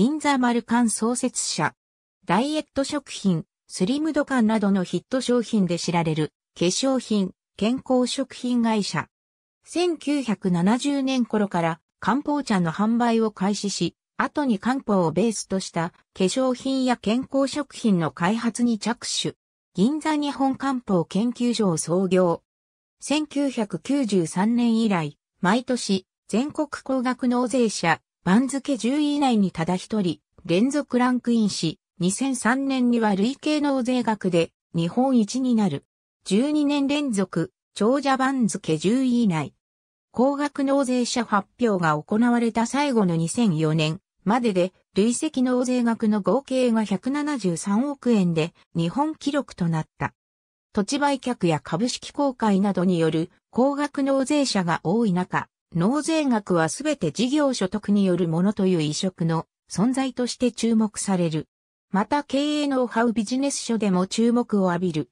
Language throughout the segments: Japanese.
銀座丸缶創設者。ダイエット食品、スリムド缶などのヒット商品で知られる化粧品、健康食品会社。1970年頃から漢方茶の販売を開始し、後に漢方をベースとした化粧品や健康食品の開発に着手。銀座日本漢方研究所を創業。1993年以来、毎年全国工学納税者番付10位以内にただ一人、連続ランクインし、2003年には累計納税額で日本一になる。12年連続、長者番付10位以内。高額納税者発表が行われた最後の2004年までで累積納税額の合計が173億円で日本記録となった。土地売却や株式公開などによる高額納税者が多い中、納税額はすべて事業所得によるものという移植の存在として注目される。また経営ノウハウビジネス書でも注目を浴びる。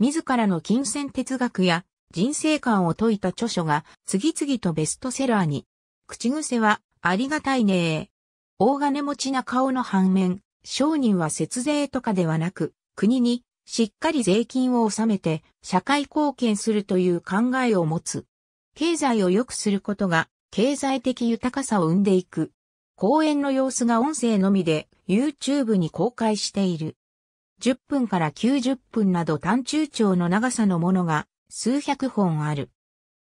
自らの金銭哲学や人生観を説いた著書が次々とベストセラーに。口癖はありがたいね大金持ちな顔の反面、商人は節税とかではなく、国にしっかり税金を納めて社会貢献するという考えを持つ。経済を良くすることが経済的豊かさを生んでいく。講演の様子が音声のみで YouTube に公開している。10分から90分など単中長の長さのものが数百本ある。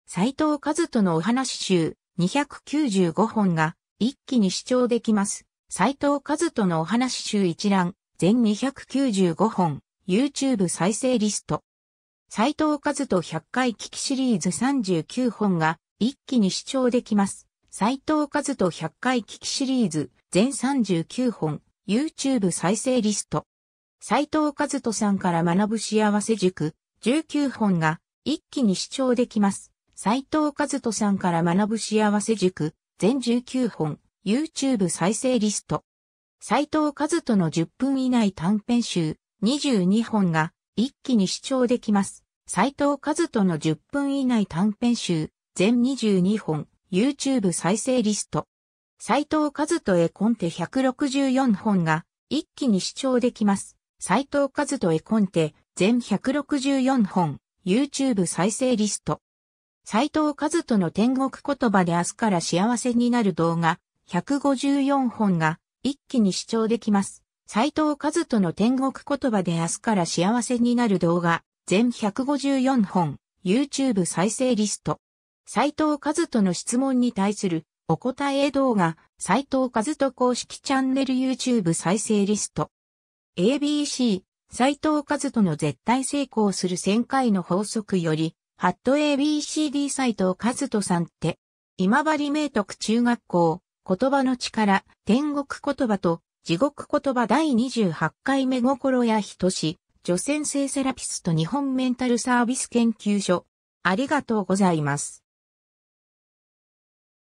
斎藤和人のお話集295本が一気に視聴できます。斎藤和人のお話集一覧全295本 YouTube 再生リスト。斎藤和人100回聞きシリーズ39本が一気に視聴できます。斎藤和人100回聞きシリーズ全39本 YouTube 再生リスト。斎藤和人さんから学ぶ幸せ塾19本が一気に視聴できます。斎藤和人さんから学ぶ幸せ塾全19本 YouTube 再生リスト。斎藤和人の10分以内短編集22本が一気に視聴できます。斎藤和人の10分以内短編集、全22本、YouTube 再生リスト。斎藤和人絵コンテ164本が一気に視聴できます。斎藤和人絵コンテ全164本、YouTube 再生リスト。斎藤和人の天国言葉で明日から幸せになる動画154本が一気に視聴できます。斎藤和人の天国言葉で明日から幸せになる動画、全154本、YouTube 再生リスト。斎藤和人の質問に対するお答え動画、斎藤和人公式チャンネル YouTube 再生リスト。ABC、斎藤和人の絶対成功する1000回の法則より、ハット ABCD 斎藤和人さんって、今治明徳中学校、言葉の力、天国言葉と地獄言葉第28回目心や人し、女性性セラピスト日本メンタルサービス研究所。ありがとうございます。